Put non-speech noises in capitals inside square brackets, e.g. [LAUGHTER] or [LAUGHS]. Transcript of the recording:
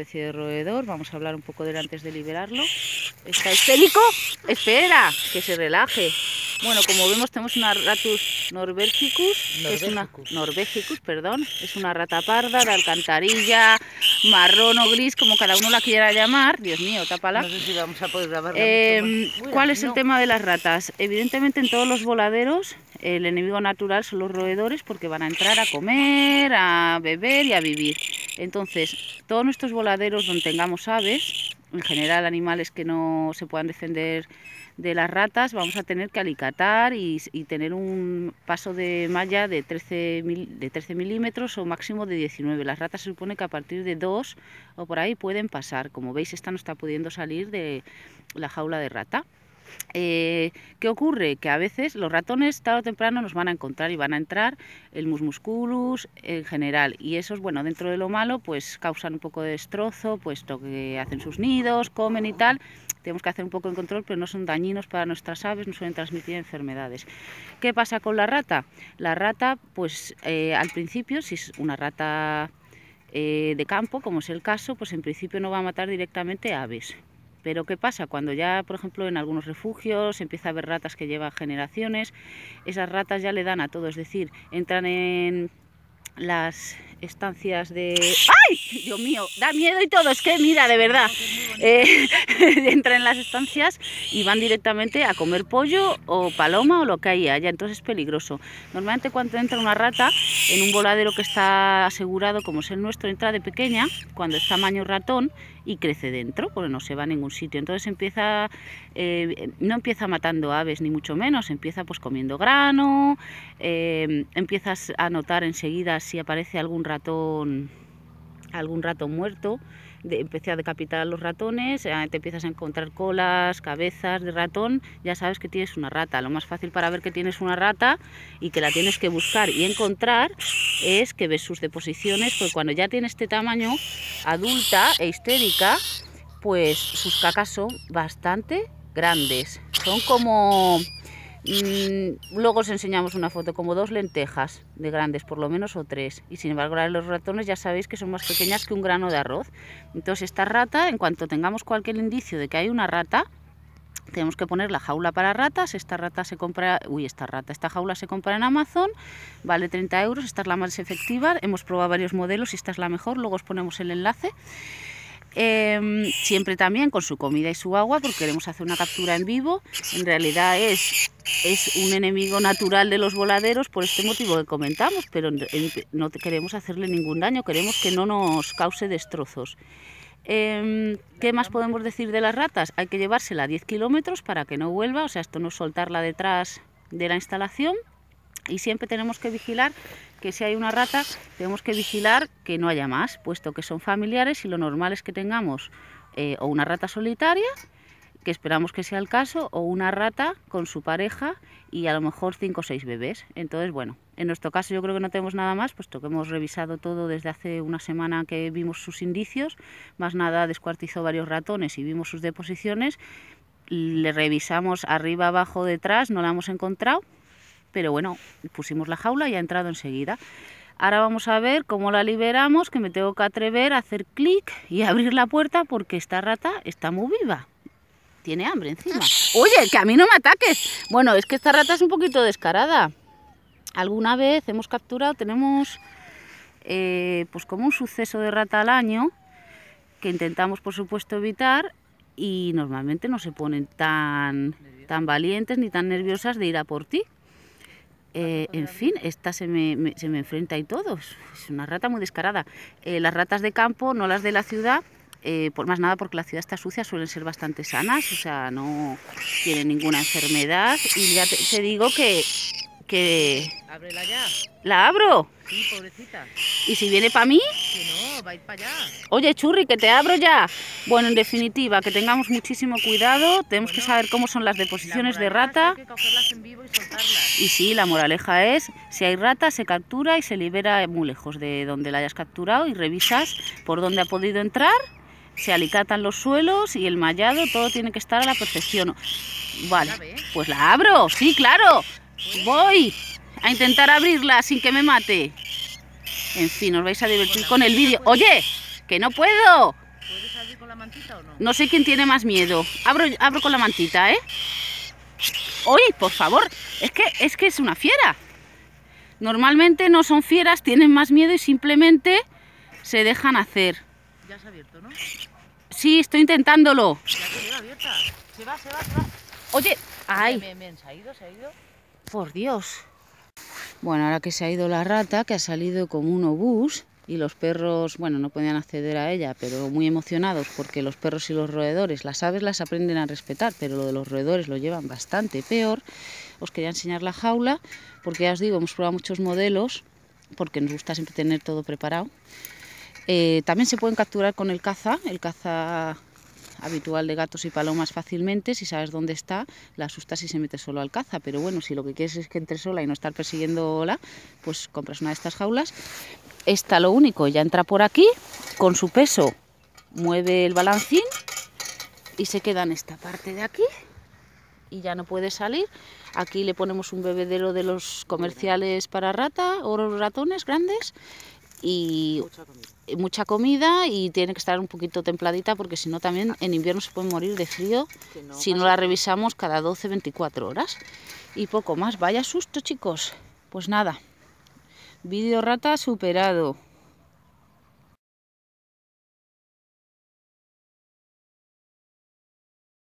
especie de roedor. Vamos a hablar un poco de él antes de liberarlo. ¿Está histérico? ¡Espera! Que se relaje. Bueno, como vemos tenemos una Ratus norvegicus. es una perdón, es una rata parda de alcantarilla, marrón o gris, como cada uno la quiera llamar. Dios mío, tápala. No sé si vamos a poder eh, ¿Cuál es el tema de las ratas? Evidentemente en todos los voladeros el enemigo natural son los roedores porque van a entrar a comer, a beber y a vivir. Entonces, todos nuestros voladeros donde tengamos aves, en general animales que no se puedan defender de las ratas, vamos a tener que alicatar y, tener un paso de malla de 13, de 13 milímetros o máximo de 19. Las ratas se supone que a partir de 2 o por ahí pueden pasar. Como veis, esta no está pudiendo salir de la jaula de rata. Eh, ¿Qué ocurre? Que a veces los ratones tarde o temprano nos van a encontrar y van a entrar el musmusculus en general. Y esos, bueno, dentro de lo malo, pues causan un poco de destrozo, puesto que hacen sus nidos, comen y tal. Tenemos que hacer un poco de control, pero no son dañinos para nuestras aves, no suelen transmitir enfermedades. ¿Qué pasa con la rata? La rata, pues eh, al principio, si es una rata eh, de campo, como es el caso, pues en principio no va a matar directamente aves pero ¿qué pasa? Cuando ya, por ejemplo, en algunos refugios empieza a haber ratas que llevan generaciones, esas ratas ya le dan a todo, es decir, entran en las estancias de... ¡Ay! Dios mío, da miedo y todo, es que mira, de verdad, eh, [LAUGHS] entran en las estancias y van directamente a comer pollo o paloma o lo que haya, allá, entonces es peligroso. Normalmente cuando entra una rata en un voladero que está asegurado, como es el nuestro, entra de pequeña, cuando es tamaño ratón, y crece dentro, porque no se va a ningún sitio. Entonces empieza, eh, no empieza matando aves, ni mucho menos, empieza pues comiendo grano, eh, empiezas a notar enseguida si aparece algún ratón algún ratón muerto, de, empecé a decapitar a los ratones, eh, te empiezas a encontrar colas, cabezas de ratón, ya sabes que tienes una rata. Lo más fácil para ver que tienes una rata y que la tienes que buscar y encontrar es que ves sus deposiciones, pues cuando ya tiene este tamaño, adulta e histérica, pues sus cacas son bastante grandes. Son como Mm, luego os enseñamos una foto, como dos lentejas de grandes, por lo menos, o tres. Y sin embargo, los ratones ya sabéis que son más pequeñas que un grano de arroz. Entonces, esta rata, en cuanto tengamos cualquier indicio de que hay una rata, tenemos que poner la jaula para ratas, esta rata se compra, uy, esta rata, esta jaula se compra en Amazon, vale 30 euros, esta es la más efectiva, hemos probado varios modelos y esta es la mejor, luego os ponemos el enlace. Em, siempre también con su comida y su agua porque queremos hacer una captura en vivo. En realidad es, es un enemigo natural de los voladeros por este motivo que comentamos, pero no queremos hacerle ningún daño, queremos que no nos cause destrozos. Em, ¿Qué más podemos decir de las ratas? Hay que llevársela a 10 kilómetros para que no vuelva, o sea, esto no es soltarla detrás de la instalación y siempre tenemos que vigilar que si hay una rata tenemos que vigilar que no haya más, puesto que son familiares y lo normal es que tengamos eh, o una rata solitaria, que esperamos que sea el caso, o una rata con su pareja y a lo mejor cinco o seis bebés. Entonces, bueno, en nuestro caso yo creo que no tenemos nada más, puesto que hemos revisado todo desde hace una semana que vimos sus indicios, más nada descuartizó varios ratones y vimos sus deposiciones, le revisamos arriba, abajo, detrás, no la hemos encontrado pero bueno, pusimos la jaula y ha entrado enseguida. Ahora vamos a ver cómo la liberamos, que me tengo que atrever a hacer clic y abrir la puerta porque esta rata está muy viva. Tiene hambre encima. Oye, que a mí no me ataques. Bueno, es que esta rata es un poquito descarada. Alguna vez hemos capturado, tenemos eh, pues como un suceso de rata al año que intentamos por supuesto evitar y normalmente no se ponen tan, tan valientes ni tan nerviosas de ir a por ti. Eh, en fin, esta se me, enfrenta y todos. Es una rata muy descarada. Eh, las ratas de campo, no las de la ciudad, eh, por más nada porque la ciudad está sucia, suelen ser bastante sanas, o sea, no tienen ninguna enfermedad. Y ya te, digo que, ¿La abro? Sí, pobrecita. ¿Y si viene para mí? Que no, va a ir para allá. Oye, churri, que te abro ya. Bueno, en definitiva, que tengamos muchísimo cuidado, tenemos que saber cómo son las deposiciones de rata. Y sí, la moraleja es, si hay rata se captura y se libera muy lejos de donde la hayas capturado y revisas por dónde ha podido entrar, se alicatan los suelos y el mallado, todo tiene que estar a la perfección. Vale, pues la abro, sí, claro. Pues Voy a intentar abrirla sin que me mate. En fin, os vais a divertir con el vídeo. Oye, que no puedo. ¿Puedes abrir con la mantita o no? No sé quién tiene más miedo. Abro, abro con la mantita, ¿eh? oye por favor. Es que, es que es una fiera. Normalmente no son fieras, tienen más miedo y simplemente se dejan hacer. Ya se ha abierto, ¿no? Sí, estoy intentándolo. Ya abierta. Se va, se va, se va. Oye, ay. se ha ido, se ha ido. Por Dios. Bueno, ahora que se ha ido la rata, que ha salido como un obús, y los perros, bueno, no podían acceder a ella, pero muy emocionados porque los perros y los roedores, las aves las aprenden a respetar, pero lo de los roedores lo llevan bastante peor. Os quería enseñar la jaula porque ya os digo, hemos probado muchos modelos porque nos gusta siempre tener todo preparado. Eh, también se pueden capturar con el caza, el caza habitual de gatos y palomas fácilmente, si sabes dónde está, la asustas y se mete solo al caza, pero bueno, si lo que quieres es que entre sola y no estar la, pues compras una de estas jaulas esta lo único, ya entra por aquí, con su peso mueve el balancín y se queda en esta parte de aquí y ya no puede salir. Aquí le ponemos un bebedero de los comerciales para rata o ratones grandes y mucha comida. y tiene que estar un poquito templadita porque si no también en invierno se puede morir de frío si no la revisamos cada 12-24 horas. Y poco más, vaya susto chicos. Pues nada, Video rata superado.